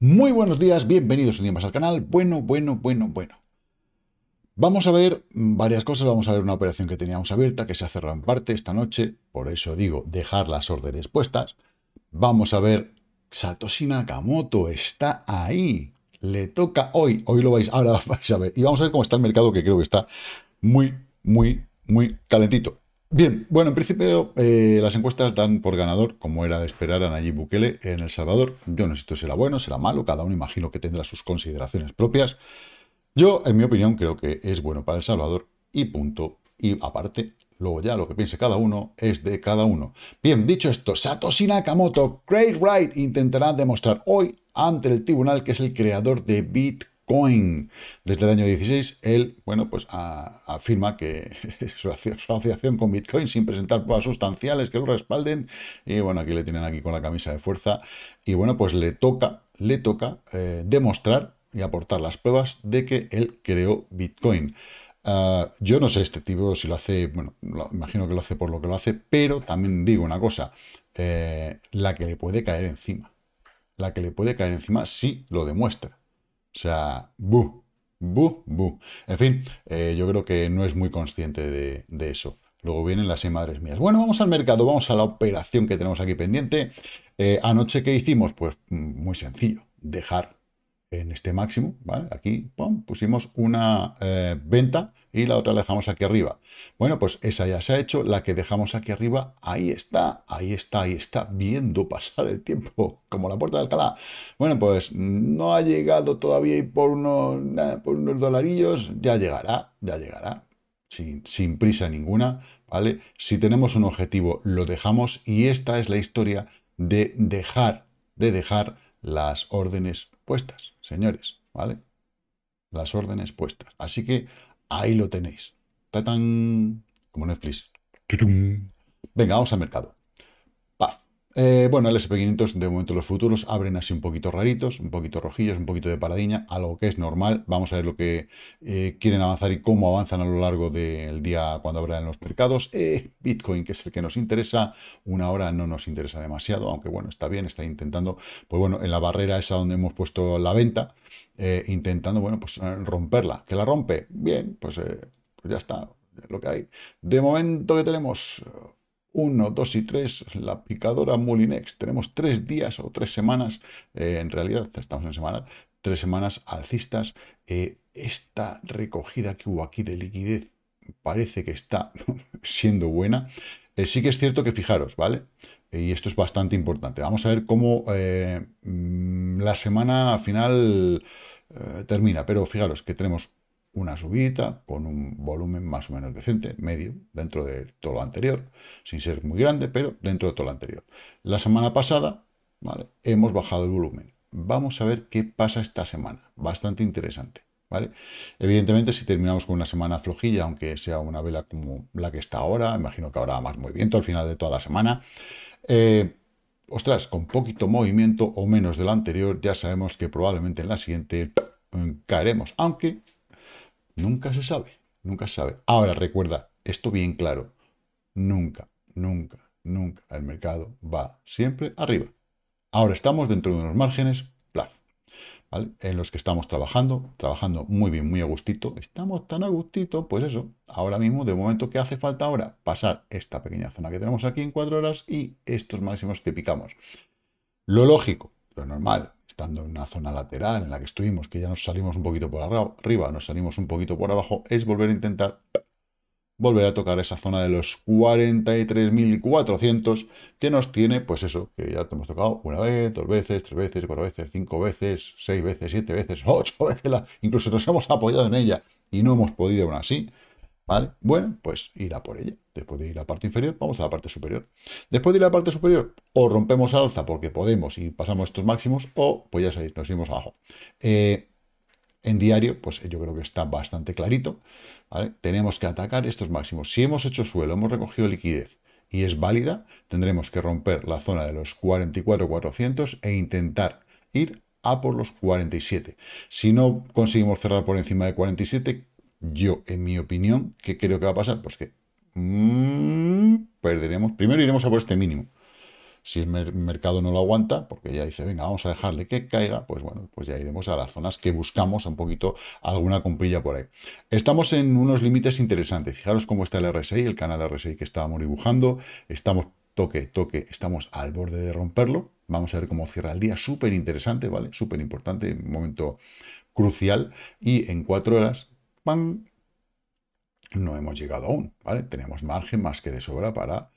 Muy buenos días, bienvenidos un día más al canal. Bueno, bueno, bueno, bueno. Vamos a ver varias cosas. Vamos a ver una operación que teníamos abierta, que se ha cerrado en parte esta noche. Por eso digo, dejar las órdenes puestas. Vamos a ver, Satoshi Nakamoto está ahí. Le toca hoy. Hoy lo vais, ahora vais a ver. Y vamos a ver cómo está el mercado, que creo que está muy, muy, muy calentito. Bien, bueno, en principio eh, las encuestas dan por ganador, como era de esperar, a Nayib Bukele en El Salvador. Yo no sé si esto será bueno, será malo, cada uno imagino que tendrá sus consideraciones propias. Yo, en mi opinión, creo que es bueno para El Salvador y punto. Y aparte, luego ya lo que piense cada uno es de cada uno. Bien, dicho esto, Satoshi Nakamoto, Craig Wright, intentará demostrar hoy ante el tribunal que es el creador de Bitcoin Coin Desde el año 16, él, bueno, pues afirma que su, asociación con Bitcoin sin presentar pruebas sustanciales que lo respalden. Y bueno, aquí le tienen aquí con la camisa de fuerza. Y bueno, pues le toca, le toca eh, demostrar y aportar las pruebas de que él creó Bitcoin. Ah, yo no sé este tipo si lo hace, bueno, imagino que lo hace por lo que lo hace, pero también digo una cosa, eh, la que le puede caer encima, la que le puede caer encima si lo demuestra. O sea, bu, bu, bu. En fin, eh, yo creo que no es muy consciente de, eso. Luego vienen las y madres mías. Bueno, vamos al mercado, vamos a la operación que tenemos aquí pendiente. Eh, anoche, ¿qué hicimos? Pues mm, muy sencillo, dejar en este máximo, ¿vale? Aquí pusimos una eh, venta y la otra la dejamos aquí arriba. Bueno, pues esa ya se ha hecho, la que dejamos aquí arriba, ahí está, ahí está, ahí está, viendo pasar el tiempo, como la puerta de Alcalá. Bueno, pues no ha llegado todavía y por unos, por unos dolarillos ya llegará, ya llegará, sin, sin prisa ninguna, ¿vale? Si tenemos un objetivo, lo dejamos y esta es la historia de dejar, de dejar las órdenes puestas, señores, ¿vale? Las órdenes puestas. Así que ahí lo tenéis. ¡Tatán! Como Netflix. ¡Tutum! Venga, vamos al mercado. Eh, bueno, el SP500 de momento los futuros abren así un poquito raritos, un poquito rojillos, un poquito de paradiña, algo que es normal. Vamos a ver lo que eh, quieren avanzar y cómo avanzan a lo largo del día cuando abran los mercados. Eh, Bitcoin, que es el que nos interesa, una hora no nos interesa demasiado, aunque bueno, está bien, está intentando, pues bueno, en la barrera esa donde hemos puesto la venta, intentando, bueno, pues romperla. ¿Que la rompe? Bien, pues, pues ya está, lo que hay. De momento que tenemos 1, 2 y 3, la picadora Molinex. Tenemos tres días o tres semanas, eh, en realidad estamos en semanas, tres semanas alcistas. Eh, esta recogida que hubo aquí de liquidez parece que está siendo buena. Eh, sí que es cierto que fijaros, ¿vale? y esto es bastante importante. Vamos a ver cómo mm, la semana final termina, pero fijaros que tenemos una subida con un volumen más o menos decente, medio, dentro de todo lo anterior, sin ser muy grande, pero dentro de todo lo anterior. La semana pasada, ¿vale? Hemos bajado el volumen. Vamos a ver qué pasa esta semana. Bastante interesante. ¿Vale? Evidentemente, si terminamos con una semana flojilla, aunque sea una vela como la que está ahora, imagino que habrá más movimiento al final de toda la semana. Eh, ostras, con poquito movimiento o menos del anterior, ya sabemos que probablemente en la siguiente mm, caeremos, aunque Nunca se sabe, nunca se sabe. Ahora recuerda, esto bien claro, nunca, nunca, nunca el mercado va siempre arriba. Ahora estamos dentro de unos márgenes, plaf, en los que estamos trabajando, trabajando muy bien, muy a gustito. Estamos tan a gustito, pues eso, ahora mismo, de momento, ¿qué hace falta ahora? Pasar esta pequeña zona que tenemos aquí en cuatro horas y estos máximos que picamos. Lo lógico, lo normal, estando en una zona lateral en la que estuvimos, que ya nos salimos un poquito por arriba, nos salimos un poquito por abajo, es volver a intentar volver a tocar esa zona de los 43.400 que nos tiene, pues eso, que ya te hemos tocado una vez, dos veces, tres veces, cuatro veces, cinco veces, seis veces, siete veces, ocho veces, incluso nos hemos apoyado en ella y no hemos podido aún así, ¿vale? Bueno, pues irá por ella. Después de ir a la parte inferior, vamos a la parte superior. Después de ir a la parte superior, o rompemos alza porque podemos y pasamos estos máximos, o pues ya sabéis, nos iremos abajo. Eh, en diario, pues yo creo que está bastante clarito. ¿vale? Tenemos que atacar estos máximos. Si hemos hecho suelo, hemos recogido liquidez y es válida, tendremos que romper la zona de los 44,400 e intentar ir a por los 47. Si no conseguimos cerrar por encima de 47, yo, en mi opinión, ¿qué creo que va a pasar? Pues que Mm, perderemos. Primero iremos a por este mínimo. Si el mercado no lo aguanta, porque ya dice, venga, vamos a dejarle que caiga, pues bueno, pues ya iremos a las zonas que buscamos un poquito alguna comprilla por ahí. Estamos en unos límites interesantes. Fijaros cómo está el RSI, el canal RSI que estábamos dibujando. Estamos toque, toque, estamos al borde de romperlo. Vamos a ver cómo cierra el día. Súper interesante, ¿vale? Súper importante, momento crucial. Y en cuatro horas, ¡pam! no hemos llegado aún, ¿vale? Tenemos margen más que de sobra para,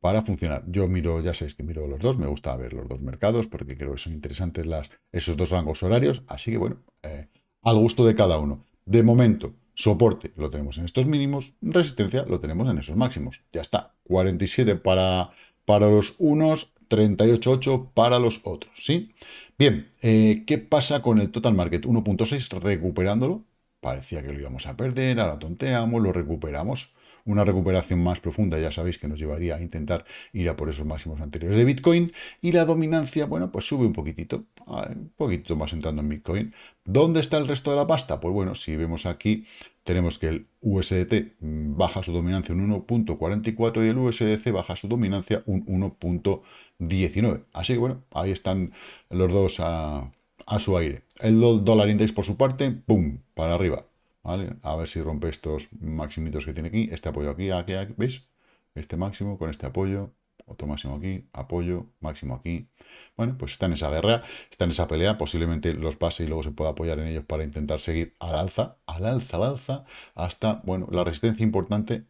para funcionar. Yo miro, ya sabéis que miro los dos, me gusta ver los dos mercados porque creo que son interesantes esos dos rangos horarios, así que bueno, eh, al gusto de cada uno. De momento, soporte lo tenemos en estos mínimos, resistencia lo tenemos en esos máximos, ya está. 47 para, para los unos, 38.8 para los otros, ¿sí? Bien, eh, ¿qué pasa con el total market? 1.6 recuperándolo, parecía que lo íbamos a perder, ahora tonteamos, lo recuperamos. Una recuperación más profunda, ya sabéis, que nos llevaría a intentar ir a por esos máximos anteriores de Bitcoin. Y la dominancia, bueno, pues sube un poquitito, un poquitito más entrando en Bitcoin. ¿Dónde está el resto de la pasta? Pues bueno, si vemos aquí, tenemos que el USDT baja su dominancia un 1.44 y el USDC baja su dominancia un 1.19. Así que bueno, ahí están los dos a, a su aire. El dólar index, por su parte, ¡pum! Para arriba. ¿Vale? A ver si rompe estos maximitos que tiene aquí. Este apoyo aquí, aquí, aquí, ¿veis? Este máximo con este apoyo. Otro máximo aquí, apoyo, máximo aquí. Bueno, pues está en esa guerra, está en esa pelea. Posiblemente los pase y luego se pueda apoyar en ellos para intentar seguir al alza, al alza, al alza, hasta, bueno, la resistencia importante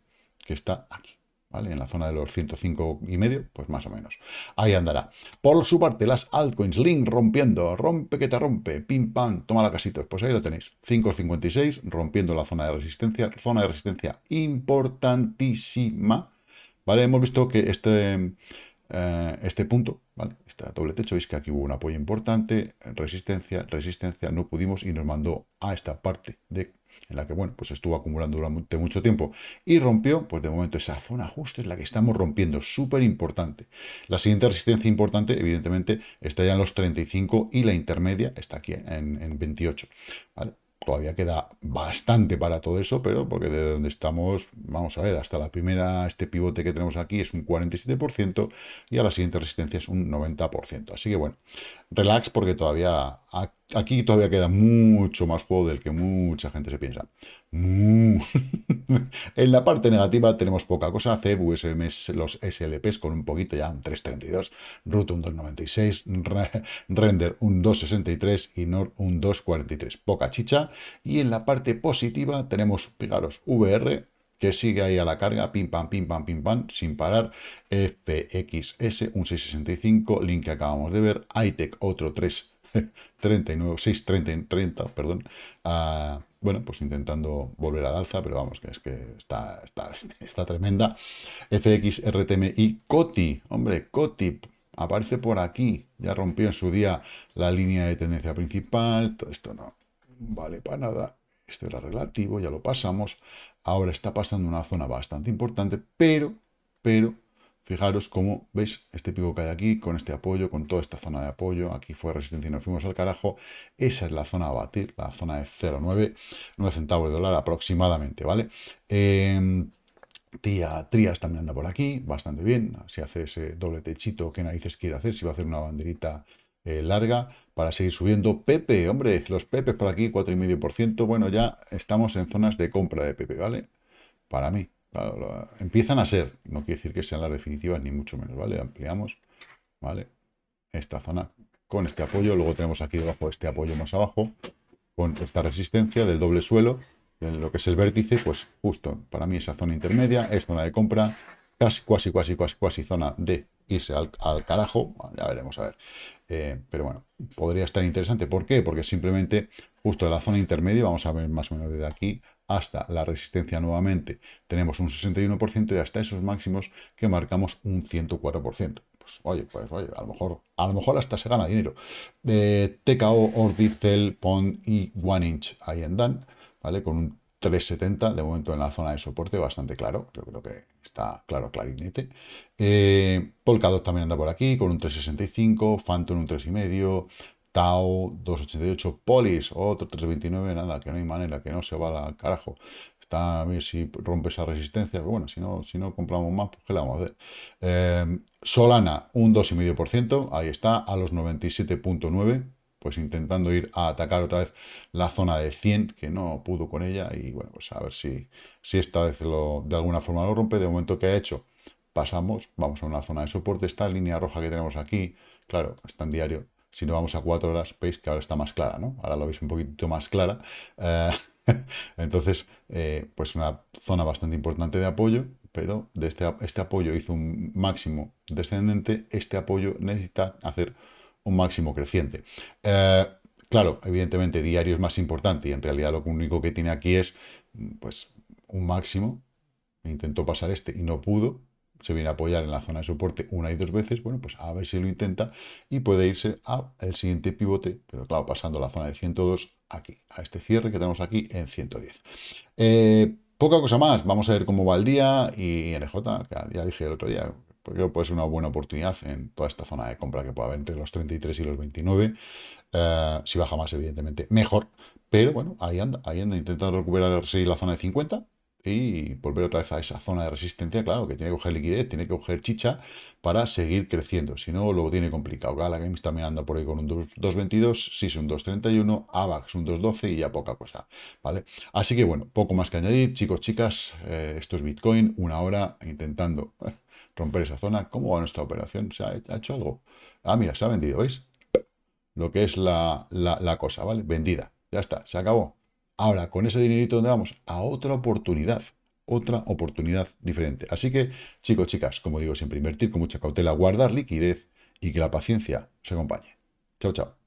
que está aquí. ¿Vale? En la zona de los 105 y medio, pues más o menos. Ahí andará. Por su parte, las altcoins, Link rompiendo, rompe que te rompe, pim pam, toma la casita. Pues ahí lo tenéis. 5.56, rompiendo la zona de resistencia, zona de resistencia importantísima. ¿Vale? Hemos visto que este, eh, este punto, ¿vale? Este doble techo, veis que aquí hubo un apoyo importante, resistencia, resistencia, no pudimos y nos mandó a esta parte de en la que, bueno, pues estuvo acumulando durante mucho tiempo y rompió, pues de momento esa zona justo en la que estamos rompiendo, súper importante. La siguiente resistencia importante, evidentemente, está ya en los 35 y la intermedia está aquí en, 28, ¿vale? todavía queda bastante para todo eso, pero porque de donde estamos, vamos a ver, hasta la primera, este pivote que tenemos aquí es un 47% y a la siguiente resistencia es un 90%. Así que bueno, relax porque todavía aquí todavía queda mucho más juego del que mucha gente se piensa. en la parte negativa tenemos poca cosa. CEB, USM, los SLPs con un poquito ya, un 3.32, Root, un 2.96, Render un 2.63 y NOR un 2.43. Poca chicha. Y en la parte positiva tenemos, fijaros, VR que sigue ahí a la carga, pim pam, pim pam, pim pam, sin parar, FXS un 6.65, link que acabamos de ver, ITEC otro 3 39, 6, 30, 30, perdón. Ah, bueno, pues intentando volver al alza, pero vamos, que es que está, está, tremenda. FX, y COTI, hombre, COTI aparece por aquí. Ya rompió en su día la línea de tendencia principal. Todo esto no vale para nada. Esto era relativo, ya lo pasamos. Ahora está pasando una zona bastante importante, pero, pero Fijaros cómo, ¿veis? Este pico que hay aquí, con este apoyo, con toda esta zona de apoyo. Aquí fue resistencia y nos fuimos al carajo. Esa es la zona a batir, la zona de 0,9, 9 centavos de dólar aproximadamente, ¿vale? Em, tía Trías también anda por aquí, bastante bien. Si hace ese doble techito, ¿qué narices quiere hacer? Si va a hacer una banderita eh, larga para seguir subiendo. Pepe, hombre, los Pepes por aquí, 4,5%. Bueno, ya estamos en zonas de compra de Pepe, ¿vale? Para mí, empiezan a ser, no quiere decir que sean las definitivas, ni mucho menos, ¿vale? Ampliamos, ¿vale? Esta zona con este apoyo, luego tenemos aquí debajo este apoyo más abajo, con esta resistencia del doble suelo, en lo que es el vértice, pues justo para mí esa zona intermedia es zona de compra, casi, casi, casi, casi, casi zona de irse al, carajo, ya veremos, a ver. Eh, pero bueno, podría estar interesante. ¿Por qué? Porque simplemente justo de la zona intermedia, vamos a ver más o menos desde aquí hasta la resistencia nuevamente tenemos un 61% y hasta esos máximos que marcamos un 104%. Pues oye, pues oye, a lo mejor, a lo mejor hasta se gana dinero. Eh, TKO, Ordizel, Pond y One Inch ahí andan, ¿vale? Con un 370 de momento en la zona de soporte, bastante claro, yo creo que está claro, clarinete. Eh, Polkadot también anda por aquí con un 365, Phantom un 3,5, Tau 288, Polis, otro 329, nada, que no hay manera, que no se va al carajo. Está a ver si rompe esa resistencia, pero bueno, si no, si no compramos más, pues ¿qué le vamos a hacer? Em, Solana, un 2,5%, ahí está, a los 97.9% pues intentando ir a atacar otra vez la zona de 100, que no pudo con ella, y bueno, pues a ver si, si esta vez lo, de alguna forma lo rompe, de momento que ha hecho, pasamos, vamos a una zona de soporte, esta línea roja que tenemos aquí, claro, está en diario, si no vamos a cuatro horas, veis que ahora está más clara, ¿no? Ahora lo veis un poquito más clara. Eh, entonces, eh, pues una zona bastante importante de apoyo, pero de este, este, apoyo hizo un máximo descendente, este apoyo necesita hacer un máximo creciente. Eh, claro, evidentemente diario es más importante y en realidad lo único que tiene aquí es pues un máximo, intentó pasar este y no pudo, se viene a apoyar en la zona de soporte una y dos veces, bueno, pues a ver si lo intenta y puede irse al siguiente pivote, pero claro, pasando la zona de 102 aquí, a este cierre que tenemos aquí en 110. Eh, poca cosa más, vamos a ver cómo va el día y NJ, ya dije el otro día, porque puede ser una buena oportunidad en toda esta zona de compra que pueda haber entre los 33 y los 29. Eh, si baja más, evidentemente, mejor. Pero bueno, ahí anda, ahí anda, intentando recuperar la zona de 50, y volver otra vez a esa zona de resistencia, claro, que tiene que coger liquidez, tiene que coger chicha para seguir creciendo, si no lo tiene complicado. Gala Games también anda por ahí con un 2.22, SIS un 2.31, AVAX un 2.12 y ya poca cosa, ¿vale? Así que bueno, poco más que añadir, chicos, chicas, eh, esto es Bitcoin, una hora intentando eh, romper esa zona. ¿Cómo va nuestra operación? ¿Se ha, hecho algo? Ah, mira, se ha vendido, ¿veis? Lo que es la cosa, ¿vale? Vendida, ya está, se acabó. Ahora, con ese dinerito, ¿dónde vamos? A otra oportunidad, otra oportunidad diferente. Así que, chicos, chicas, como digo siempre, invertir con mucha cautela, guardar liquidez y que la paciencia se acompañe. Chao, chao.